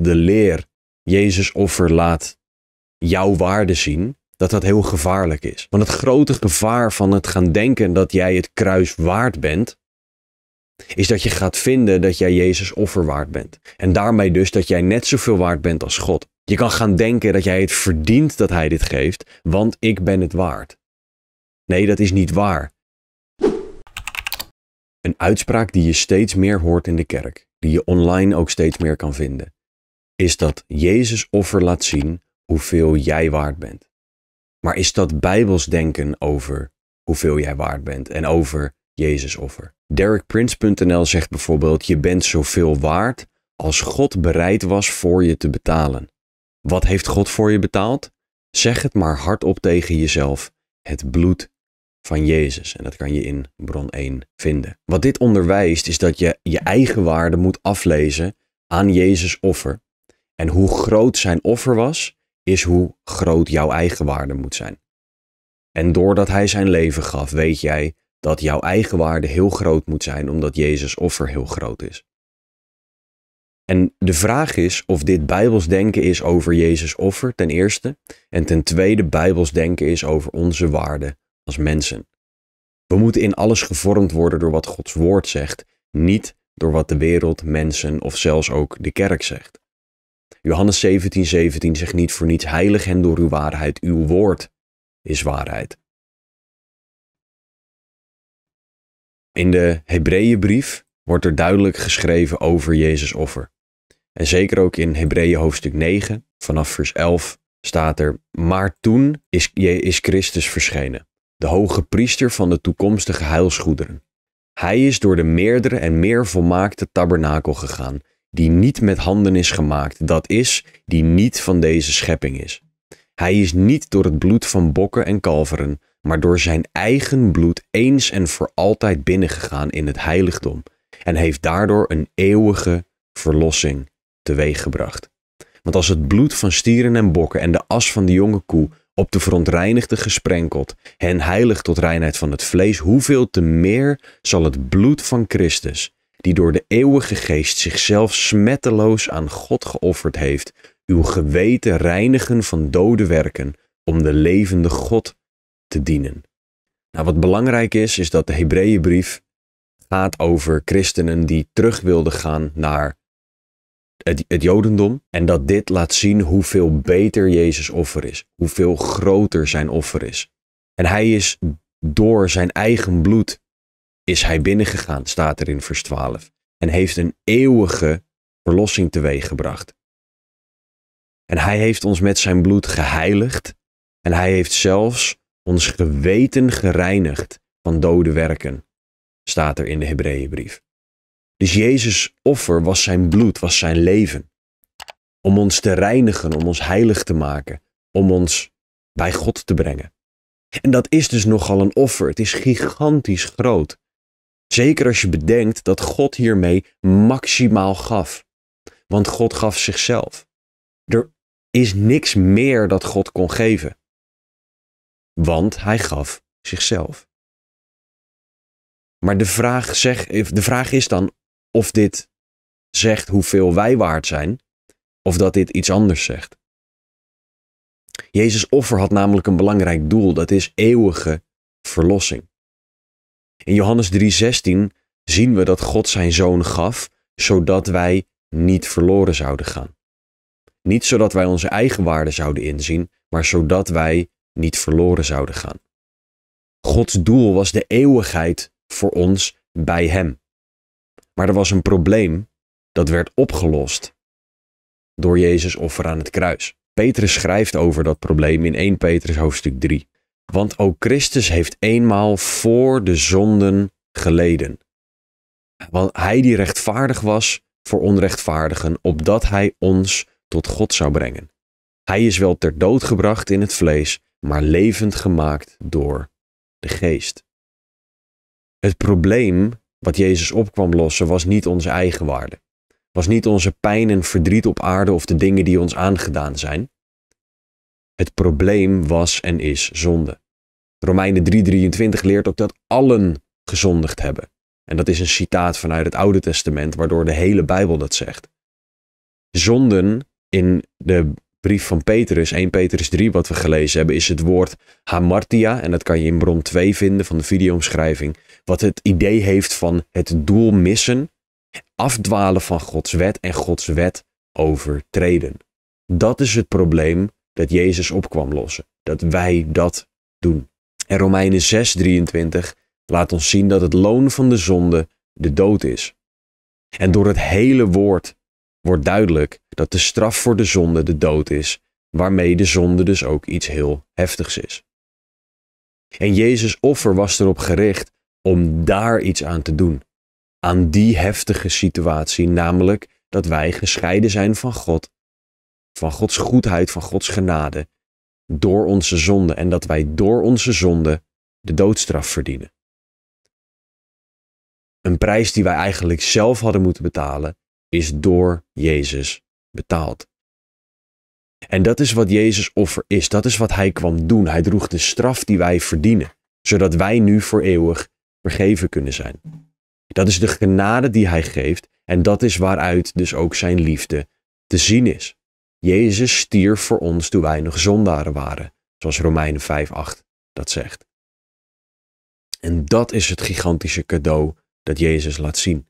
de leer Jezus offer laat jouw waarde zien, dat dat heel gevaarlijk is. Want het grote gevaar van het gaan denken dat jij het kruis waard bent, is dat je gaat vinden dat jij Jezus offer waard bent. En daarmee dus dat jij net zoveel waard bent als God. Je kan gaan denken dat jij het verdient dat Hij dit geeft, want ik ben het waard. Nee, dat is niet waar. Een uitspraak die je steeds meer hoort in de kerk, die je online ook steeds meer kan vinden is dat Jezus offer laat zien hoeveel jij waard bent. Maar is dat bijbels denken over hoeveel jij waard bent en over Jezus offer? DerekPrince.nl zegt bijvoorbeeld: Je bent zoveel waard als God bereid was voor je te betalen. Wat heeft God voor je betaald? Zeg het maar hardop tegen jezelf: Het bloed van Jezus. En dat kan je in bron 1 vinden. Wat dit onderwijst is dat je je eigen waarde moet aflezen aan Jezus offer en hoe groot zijn offer was, is hoe groot jouw eigen waarde moet zijn. En doordat hij zijn leven gaf, weet jij dat jouw eigen waarde heel groot moet zijn, omdat Jezus offer heel groot is. En de vraag is of dit Bijbels denken is over Jezus offer, ten eerste. En ten tweede, Bijbels denken is over onze waarde als mensen. We moeten in alles gevormd worden door wat Gods woord zegt, niet door wat de wereld, mensen of zelfs ook de kerk zegt. Johannes 17, 17 zegt niet voor niets: Heilig hen door uw waarheid, uw woord is waarheid. In de Hebreeënbrief wordt er duidelijk geschreven over Jezus' offer. En zeker ook in Hebreeën hoofdstuk 9, vanaf vers 11, staat er: Maar toen is, is Christus verschenen, de hoge priester van de toekomstige heilsgoederen. Hij is door de meerdere en meer volmaakte tabernakel gegaan, die niet met handen is gemaakt, dat is, die niet van deze schepping is. Hij is niet door het bloed van bokken en kalveren, maar door zijn eigen bloed eens en voor altijd binnengegaan in het heiligdom en heeft daardoor een eeuwige verlossing teweeggebracht. Want als het bloed van stieren en bokken en de as van de jonge koe op de verontreinigde gesprenkeld, hen heilig tot reinheid van het vlees, hoeveel te meer zal het bloed van Christus, die door de eeuwige geest zichzelf smetteloos aan God geofferd heeft, uw geweten reinigen van dode werken, om de levende God te dienen. Nou, wat belangrijk is, is dat de Hebreeënbrief gaat over christenen die terug wilden gaan naar het, het Jodendom. En dat dit laat zien hoeveel beter Jezus' offer is, hoeveel groter zijn offer is. En hij is door zijn eigen bloed is hij binnengegaan, staat er in vers 12. En heeft een eeuwige verlossing teweeggebracht. En hij heeft ons met zijn bloed geheiligd. En hij heeft zelfs ons geweten gereinigd van dode werken, staat er in de Hebreeënbrief. Dus Jezus' offer was zijn bloed, was zijn leven. Om ons te reinigen, om ons heilig te maken, om ons bij God te brengen. En dat is dus nogal een offer. Het is gigantisch groot. Zeker als je bedenkt dat God hiermee maximaal gaf. Want God gaf zichzelf. Er is niks meer dat God kon geven. Want hij gaf zichzelf. Maar de vraag, zeg, de vraag is dan of dit zegt hoeveel wij waard zijn, of dat dit iets anders zegt. Jezus' offer had namelijk een belangrijk doel, dat is eeuwige verlossing. In Johannes 3:16 zien we dat God zijn zoon gaf, zodat wij niet verloren zouden gaan. Niet zodat wij onze eigen waarde zouden inzien, maar zodat wij niet verloren zouden gaan. Gods doel was de eeuwigheid voor ons bij Hem. Maar er was een probleem dat werd opgelost door Jezus offer aan het kruis. Petrus schrijft over dat probleem in 1 Petrus hoofdstuk 3. Want ook Christus heeft eenmaal voor de zonden geleden. Want hij die rechtvaardig was voor onrechtvaardigen, opdat hij ons tot God zou brengen. Hij is wel ter dood gebracht in het vlees, maar levend gemaakt door de geest. Het probleem wat Jezus opkwam lossen was niet onze eigen waarde. Was niet onze pijn en verdriet op aarde of de dingen die ons aangedaan zijn. Het probleem was en is zonde. Romeinen 3:23 leert ook dat allen gezondigd hebben. En dat is een citaat vanuit het Oude Testament, waardoor de hele Bijbel dat zegt. Zonden in de brief van Petrus, 1 Petrus 3, wat we gelezen hebben, is het woord hamartia. En dat kan je in bron 2 vinden van de videoomschrijving. Wat het idee heeft van het doel missen, afdwalen van Gods wet en Gods wet overtreden. Dat is het probleem dat Jezus opkwam lossen. Dat wij dat doen. En Romeinen 6:23 laat ons zien dat het loon van de zonde de dood is. En door het hele woord wordt duidelijk dat de straf voor de zonde de dood is, waarmee de zonde dus ook iets heel heftigs is. En Jezus' offer was erop gericht om daar iets aan te doen. Aan die heftige situatie, namelijk dat wij gescheiden zijn van God van Gods goedheid, van Gods genade, door onze zonde en dat wij door onze zonde de doodstraf verdienen. Een prijs die wij eigenlijk zelf hadden moeten betalen, is door Jezus betaald. En dat is wat Jezus offer is, dat is wat Hij kwam doen. Hij droeg de straf die wij verdienen, zodat wij nu voor eeuwig vergeven kunnen zijn. Dat is de genade die Hij geeft en dat is waaruit dus ook Zijn liefde te zien is. Jezus stierf voor ons toen wij nog zondaren waren, zoals Romeinen 5:8 dat zegt. En dat is het gigantische cadeau dat Jezus laat zien.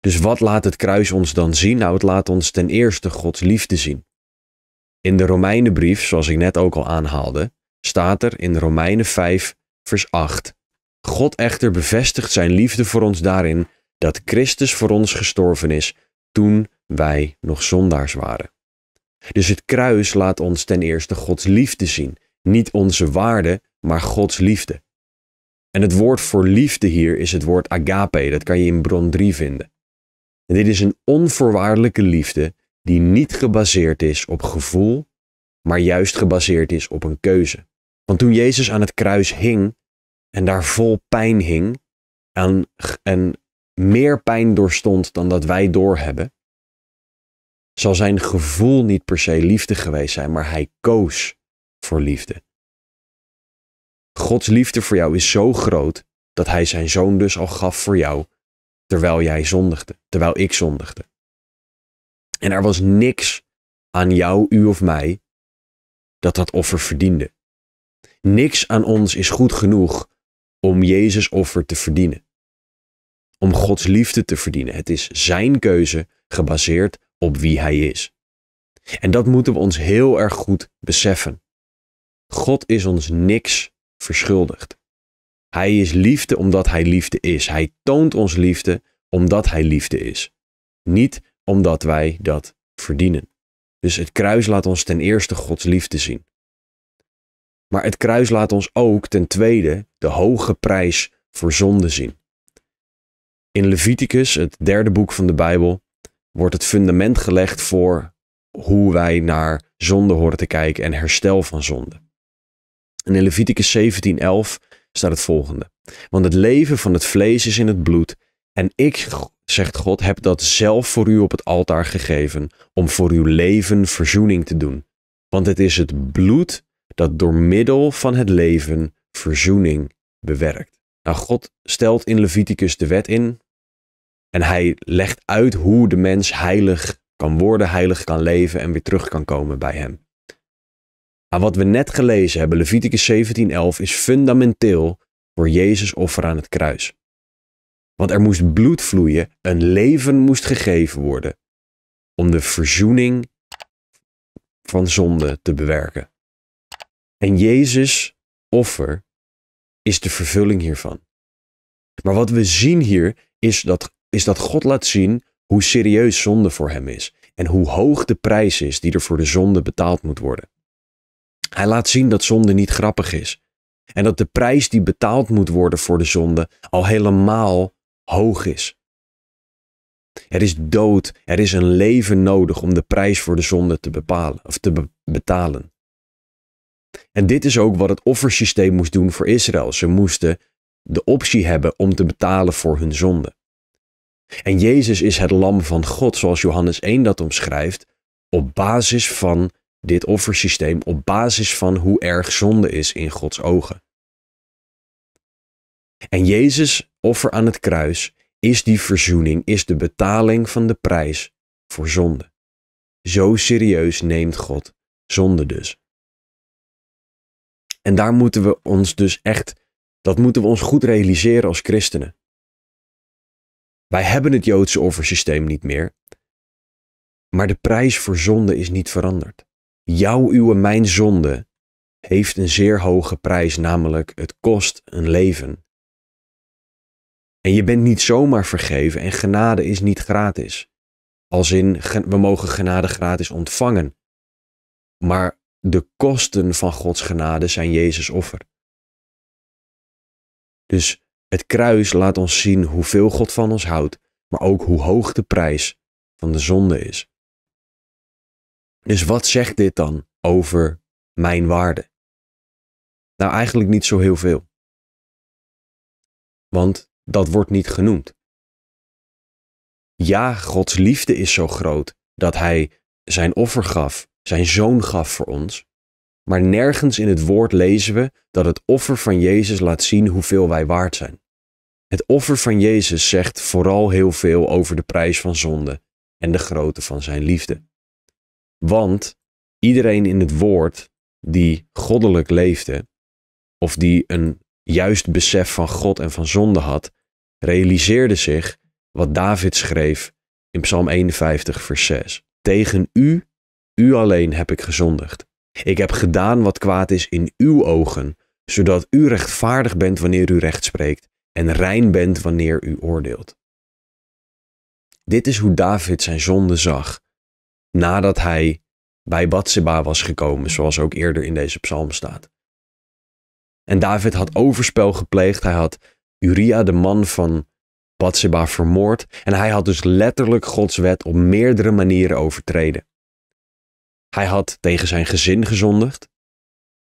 Dus wat laat het kruis ons dan zien? Nou, het laat ons ten eerste Gods liefde zien. In de Romeinenbrief, zoals ik net ook al aanhaalde, staat er in Romeinen 5, vers 8: God echter bevestigt zijn liefde voor ons daarin dat Christus voor ons gestorven is toen wij nog zondaars waren. Dus het kruis laat ons ten eerste Gods liefde zien. Niet onze waarde, maar Gods liefde. En het woord voor liefde hier is het woord agape, dat kan je in bron 3 vinden. En dit is een onvoorwaardelijke liefde die niet gebaseerd is op gevoel, maar juist gebaseerd is op een keuze. Want toen Jezus aan het kruis hing en daar vol pijn hing en, en meer pijn doorstond dan dat wij doorhebben, zal zijn gevoel niet per se liefde geweest zijn, maar hij koos voor liefde. Gods liefde voor jou is zo groot dat hij zijn zoon dus al gaf voor jou, terwijl jij zondigde, terwijl ik zondigde. En er was niks aan jou, u of mij, dat dat offer verdiende. Niks aan ons is goed genoeg om Jezus offer te verdienen. Om Gods liefde te verdienen. Het is Zijn keuze gebaseerd op wie hij is. En dat moeten we ons heel erg goed beseffen. God is ons niks verschuldigd. Hij is liefde omdat hij liefde is. Hij toont ons liefde omdat hij liefde is. Niet omdat wij dat verdienen. Dus het kruis laat ons ten eerste Gods liefde zien. Maar het kruis laat ons ook ten tweede de hoge prijs voor zonde zien. In Leviticus, het derde boek van de Bijbel, wordt het fundament gelegd voor hoe wij naar zonde horen te kijken en herstel van zonde. En in Leviticus 17:11 staat het volgende: Want het leven van het vlees is in het bloed, en ik, zegt God, heb dat zelf voor u op het altaar gegeven, om voor uw leven verzoening te doen. Want het is het bloed dat door middel van het leven verzoening bewerkt. Nou, God stelt in Leviticus de wet in, en hij legt uit hoe de mens heilig kan worden, heilig kan leven en weer terug kan komen bij hem. Maar wat we net gelezen hebben, Leviticus 17:11, is fundamenteel voor Jezus offer aan het kruis. Want er moest bloed vloeien, een leven moest gegeven worden om de verzoening van zonde te bewerken. En Jezus offer is de vervulling hiervan. Maar wat we zien hier is dat is dat God laat zien hoe serieus zonde voor hem is en hoe hoog de prijs is die er voor de zonde betaald moet worden. Hij laat zien dat zonde niet grappig is en dat de prijs die betaald moet worden voor de zonde al helemaal hoog is. Er is dood, er is een leven nodig om de prijs voor de zonde te bepalen of te betalen. En dit is ook wat het offersysteem moest doen voor Israël. Ze moesten de optie hebben om te betalen voor hun zonde. En Jezus is het lam van God, zoals Johannes 1 dat omschrijft, op basis van dit offersysteem, op basis van hoe erg zonde is in Gods ogen. En Jezus offer aan het kruis is die verzoening, is de betaling van de prijs voor zonde. Zo serieus neemt God zonde dus. En daar moeten we ons dus echt, dat moeten we ons goed realiseren als christenen. Wij hebben het Joodse offersysteem niet meer, maar de prijs voor zonde is niet veranderd. Jouw, uw, mijn zonde heeft een zeer hoge prijs, namelijk het kost een leven. En je bent niet zomaar vergeven en genade is niet gratis. Als in, we mogen genade gratis ontvangen. Maar de kosten van Gods genade zijn Jezus offer. Dus het kruis laat ons zien hoeveel God van ons houdt, maar ook hoe hoog de prijs van de zonde is. Dus wat zegt dit dan over mijn waarde? Nou, eigenlijk niet zo heel veel. Want dat wordt niet genoemd. Ja, Gods liefde is zo groot dat Hij zijn offer gaf, zijn zoon gaf voor ons. Maar nergens in het woord lezen we dat het offer van Jezus laat zien hoeveel wij waard zijn. Het offer van Jezus zegt vooral heel veel over de prijs van zonde en de grootte van zijn liefde. Want iedereen in het woord die goddelijk leefde, of die een juist besef van God en van zonde had, realiseerde zich wat David schreef in Psalm 51, vers 6. Tegen u, u alleen heb ik gezondigd. Ik heb gedaan wat kwaad is in uw ogen, zodat u rechtvaardig bent wanneer u recht spreekt en rein bent wanneer u oordeelt. Dit is hoe David zijn zonde zag nadat hij bij Bathseba was gekomen, zoals ook eerder in deze psalm staat. En David had overspel gepleegd, hij had Uria, de man van Bathseba, vermoord en hij had dus letterlijk Gods wet op meerdere manieren overtreden. Hij had tegen zijn gezin gezondigd,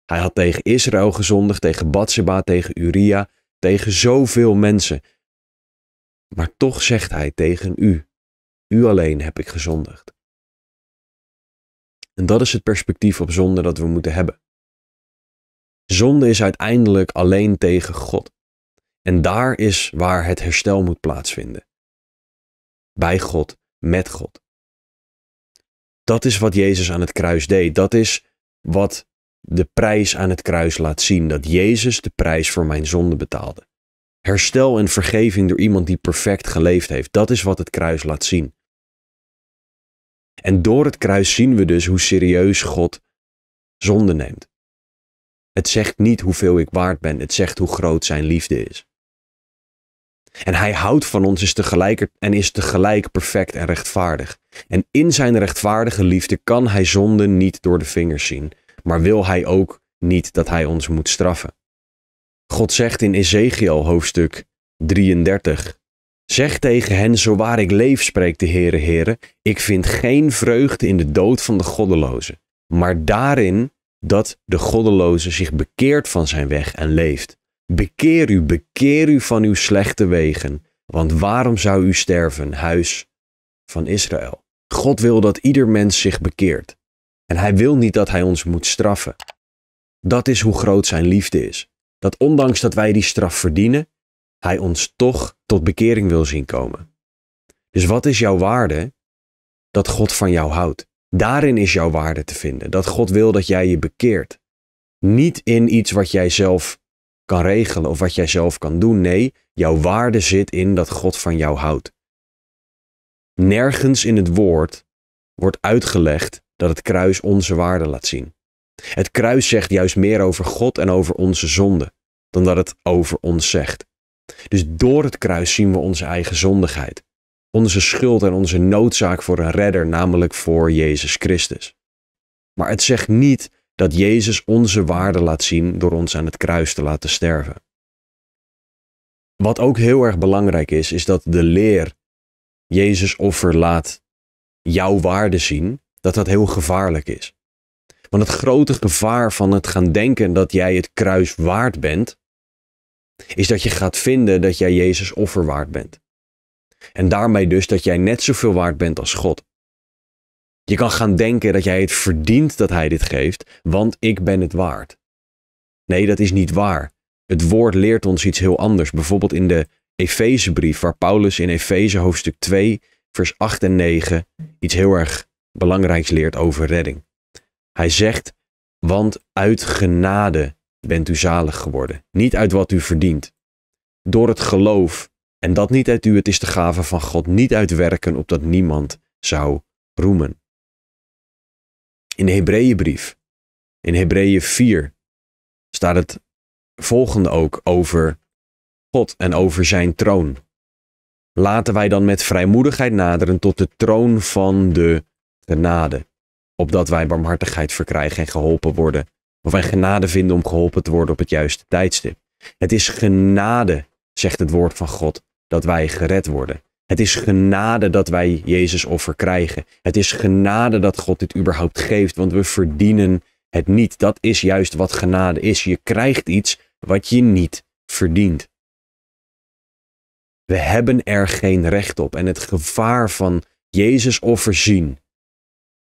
hij had tegen Israël gezondigd, tegen Bathseba, tegen Uria tegen zoveel mensen. Maar toch zegt hij tegen u, u alleen heb ik gezondigd. En dat is het perspectief op zonde dat we moeten hebben. Zonde is uiteindelijk alleen tegen God. En daar is waar het herstel moet plaatsvinden. Bij God, met God. Dat is wat Jezus aan het kruis deed. Dat is wat de prijs aan het kruis laat zien. Dat Jezus de prijs voor mijn zonde betaalde. Herstel en vergeving door iemand die perfect geleefd heeft. Dat is wat het kruis laat zien. En door het kruis zien we dus hoe serieus God zonde neemt. Het zegt niet hoeveel ik waard ben, het zegt hoe groot zijn liefde is. En hij houdt van ons is en is tegelijk perfect en rechtvaardig. En in zijn rechtvaardige liefde kan hij zonde niet door de vingers zien maar wil hij ook niet dat hij ons moet straffen. God zegt in Ezekiel hoofdstuk 33, Zeg tegen hen, zo waar ik leef, spreekt de Heere Heere, ik vind geen vreugde in de dood van de goddeloze, maar daarin dat de goddeloze zich bekeert van zijn weg en leeft. Bekeer u, bekeer u van uw slechte wegen, want waarom zou u sterven, huis van Israël? God wil dat ieder mens zich bekeert. En hij wil niet dat hij ons moet straffen. Dat is hoe groot zijn liefde is. Dat ondanks dat wij die straf verdienen, hij ons toch tot bekering wil zien komen. Dus wat is jouw waarde? Dat God van jou houdt. Daarin is jouw waarde te vinden. Dat God wil dat jij je bekeert. Niet in iets wat jij zelf kan regelen of wat jij zelf kan doen. Nee, jouw waarde zit in dat God van jou houdt. Nergens in het woord wordt uitgelegd dat het kruis onze waarde laat zien. Het kruis zegt juist meer over God en over onze zonde dan dat het over ons zegt. Dus door het kruis zien we onze eigen zondigheid, onze schuld en onze noodzaak voor een redder, namelijk voor Jezus Christus. Maar het zegt niet dat Jezus onze waarde laat zien door ons aan het kruis te laten sterven. Wat ook heel erg belangrijk is, is dat de leer Jezus offer laat jouw waarde zien, dat dat heel gevaarlijk is. Want het grote gevaar van het gaan denken dat jij het kruis waard bent, is dat je gaat vinden dat jij Jezus offer waard bent. En daarmee dus dat jij net zoveel waard bent als God. Je kan gaan denken dat jij het verdient dat Hij dit geeft, want ik ben het waard. Nee, dat is niet waar. Het woord leert ons iets heel anders. Bijvoorbeeld in de Efezebrief, waar Paulus in Efeze hoofdstuk 2, vers 8 en 9 iets heel erg belangrijks leert over redding. Hij zegt, want uit genade bent u zalig geworden, niet uit wat u verdient. Door het geloof, en dat niet uit u, het is de gave van God, niet uit werken, opdat niemand zou roemen. In de Hebreeënbrief, in Hebreeën 4, staat het volgende ook over God en over zijn troon. Laten wij dan met vrijmoedigheid naderen tot de troon van de genade, opdat wij barmhartigheid verkrijgen en geholpen worden, of wij genade vinden om geholpen te worden op het juiste tijdstip. Het is genade, zegt het woord van God, dat wij gered worden. Het is genade dat wij Jezus offer krijgen. Het is genade dat God dit überhaupt geeft, want we verdienen het niet. Dat is juist wat genade is. Je krijgt iets wat je niet verdient. We hebben er geen recht op. En het gevaar van Jezus offer zien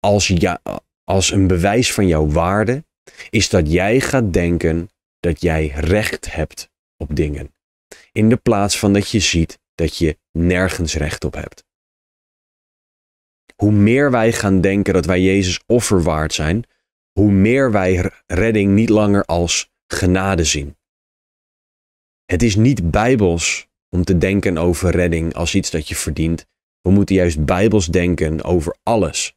als, ja, als een bewijs van jouw waarde, is dat jij gaat denken dat jij recht hebt op dingen. In de plaats van dat je ziet dat je nergens recht op hebt. Hoe meer wij gaan denken dat wij Jezus offer waard zijn, hoe meer wij redding niet langer als genade zien. Het is niet bijbels om te denken over redding als iets dat je verdient. We moeten juist bijbels denken over alles.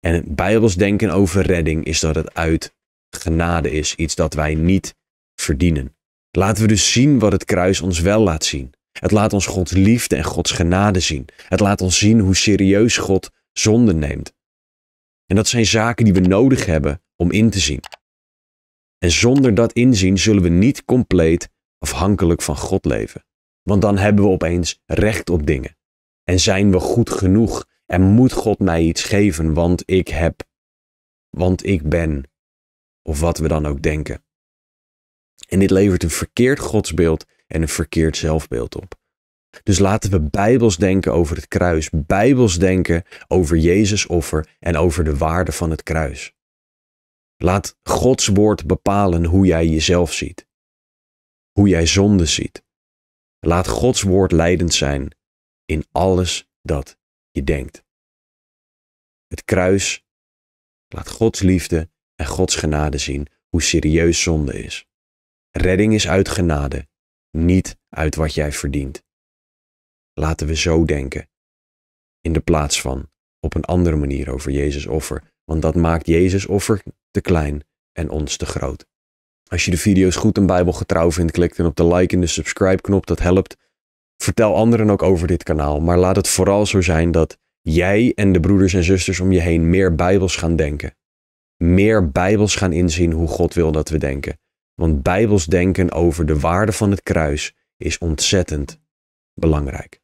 En het Bijbels denken over redding is dat het uit genade is, iets dat wij niet verdienen. Laten we dus zien wat het kruis ons wel laat zien. Het laat ons Gods liefde en Gods genade zien. Het laat ons zien hoe serieus God zonde neemt. En dat zijn zaken die we nodig hebben om in te zien. En zonder dat inzien zullen we niet compleet afhankelijk van God leven. Want dan hebben we opeens recht op dingen. En zijn we goed genoeg en moet God mij iets geven, want ik heb, want ik ben, of wat we dan ook denken. En dit levert een verkeerd godsbeeld en een verkeerd zelfbeeld op. Dus laten we bijbels denken over het kruis, bijbels denken over Jezus offer en over de waarde van het kruis. Laat Gods woord bepalen hoe jij jezelf ziet, hoe jij zonde ziet. Laat Gods woord leidend zijn in alles dat denkt. Het kruis laat Gods liefde en Gods genade zien hoe serieus zonde is. Redding is uit genade, niet uit wat jij verdient. Laten we zo denken, in de plaats van op een andere manier over Jezus offer, want dat maakt Jezus offer te klein en ons te groot. Als je de video's goed en bijbelgetrouw vindt, klik dan op de like en de subscribe knop, dat helpt vertel anderen ook over dit kanaal. Maar laat het vooral zo zijn dat jij en de broeders en zusters om je heen meer bijbels gaan denken. Meer bijbels gaan inzien hoe God wil dat we denken. Want bijbels denken over de waarde van het kruis is ontzettend belangrijk.